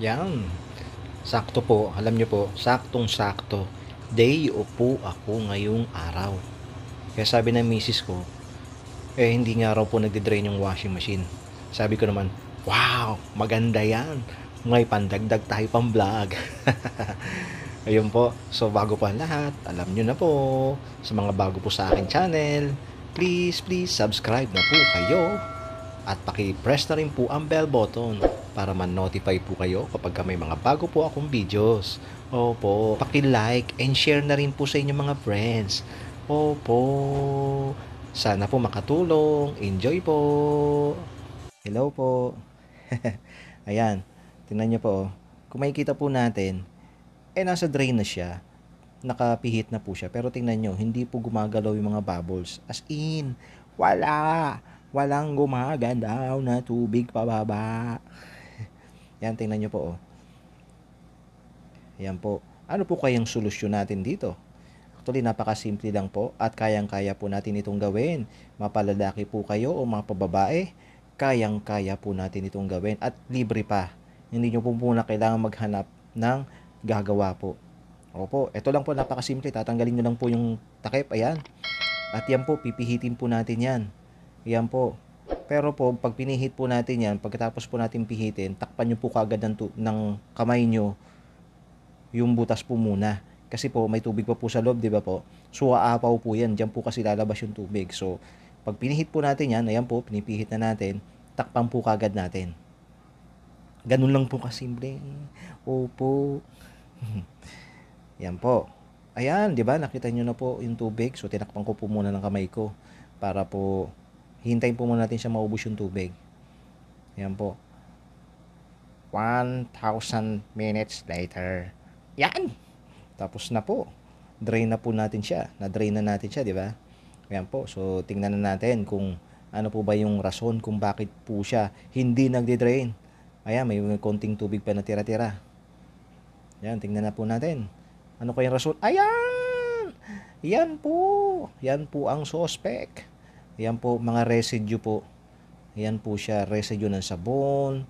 Yan. Sakto po. Alam nyo po, saktong sakto. Day upo ako ngayong araw. Kaya sabi ng misis ko, eh hindi nga raw po nagdi drain yung washing machine. Sabi ko naman, wow, maganda yan. May pandagdag tayo pang vlog. Ayun po. So bago pa lahat, alam nyo na po, sa mga bago po sa akin channel, please, please subscribe na po kayo at paki-press na rin po ang bell button para man-notify po kayo kapag may mga bago po akong videos. Opo, paki-like and share na rin po sa inyong mga friends. Opo, sana po makatulong. Enjoy po. Hello po. Ayan, tingnan nyo po. Oh. Kung makikita po natin, eh nasa drain na siya nakapihit na po siya. Pero tingnan nyo, hindi po gumagalaw yung mga bubbles. As in, wala. Walang gumagalaw na tubig pababa. Yan, tingnan nyo po. Oh. Yan po. Ano po kayang solusyon natin dito? Actually, napakasimple lang po at kayang-kaya po natin itong gawin. Mapalalaki po kayo o mga pababae, kayang-kaya po natin itong gawin at libre pa. Hindi nyo po muna kailangan maghanap ng gagawa po. Opo, ito lang po napakasimple. Tatanggalin nyo lang po yung takip. Ayan. At yan po, pipihitin po natin yan. Yan po. Pero po, pag pinihit po natin yan, pagkatapos po natin pihitin, takpan nyo po kagad ng, tu- ng kamay nyo yung butas po muna. Kasi po, may tubig pa po sa loob, di ba po? So, aapaw po yan. Diyan po kasi lalabas yung tubig. So, pag pinihit po natin yan, ayan po, pinipihit na natin, takpan po kagad natin. Ganun lang po kasimple. Opo. yan po. Ayan, di ba? Nakita nyo na po yung tubig. So, tinakpan ko po muna ng kamay ko para po Hintayin po muna natin siya maubos yung tubig. Yan po. 1,000 minutes later. Yan! Tapos na po. Drain na po natin siya. Na-drain na natin siya, di ba? Yan po. So, tingnan na natin kung ano po ba yung rason kung bakit po siya hindi nagde-drain. Ayan, may konting tubig pa na tira-tira. Yan, tingnan na po natin. Ano kayang rason? Ayan! Yan po! Yan po ang suspect. Ayan po, mga residue po. Ayan po siya, residue ng sabon,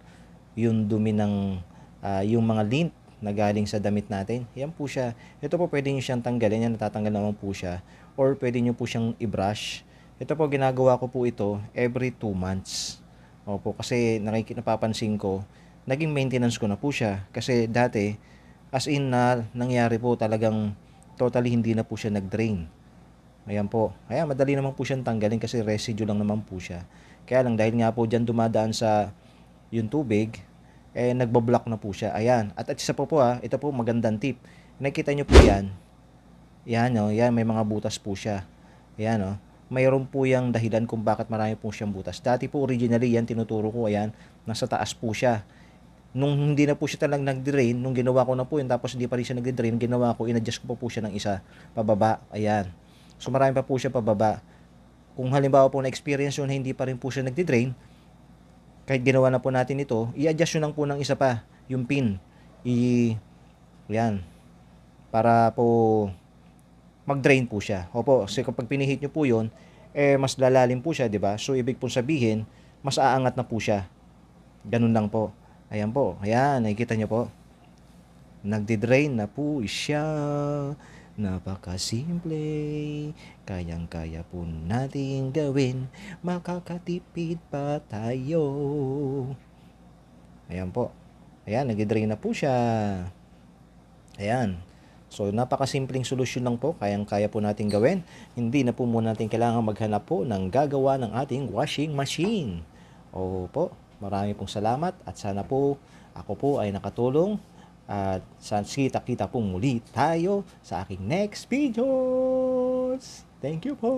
yung dumi ng, uh, yung mga lint na galing sa damit natin. Yan po siya. Ito po pwede nyo siyang tanggalin. Yan, natatanggal naman po siya. Or pwede nyo po siyang i-brush. Ito po, ginagawa ko po ito every 2 months. Opo, kasi nakikita, napapansin ko, naging maintenance ko na po siya. Kasi dati, as in na nangyari po talagang totally hindi na po siya nag-drain. Ayan po. Ayan, madali naman po siyang tanggalin kasi residue lang naman po siya. Kaya lang dahil nga po dyan dumadaan sa yung tubig, eh nagbablock na po siya. Ayan. At at isa po po ha, ah, ito po magandang tip. Nakita nyo po yan. Ayan o, oh, yan may mga butas po siya. Ayan o. Oh. Mayroon po yung dahilan kung bakit marami po siyang butas. Dati po originally yan tinuturo ko ayan, nasa taas po siya. Nung hindi na po siya talagang nag-drain, nung ginawa ko na po yun, tapos hindi pa rin siya nag-drain, ginawa ko, inadjust ko po, po siya ng isa, pababa, ayan. So marami pa po siya pababa. Kung halimbawa po na-experience yun, hindi pa rin po siya nagdi-drain, kahit ginawa na po natin ito, i-adjust yun lang po ng isa pa, yung pin. I, yan, para po mag-drain po siya. Opo, kasi kapag pinihit nyo po yun, eh mas lalalim po siya, di ba? So ibig pong sabihin, mas aangat na po siya. Ganun lang po. Ayan po. Ayan, nakikita nyo po. Nagdi-drain na po siya. Napakasimple, kayang-kaya po natin gawin, makakatipid pa tayo. Ayan po. Ayan, nag-drain na po siya. Ayan. So, napakasimpleng solusyon lang po, kayang-kaya po natin gawin. Hindi na po muna natin kailangan maghanap po ng gagawa ng ating washing machine. Opo, marami pong salamat at sana po ako po ay nakatulong at sa kita-kita pong muli tayo sa aking next videos. Thank you po!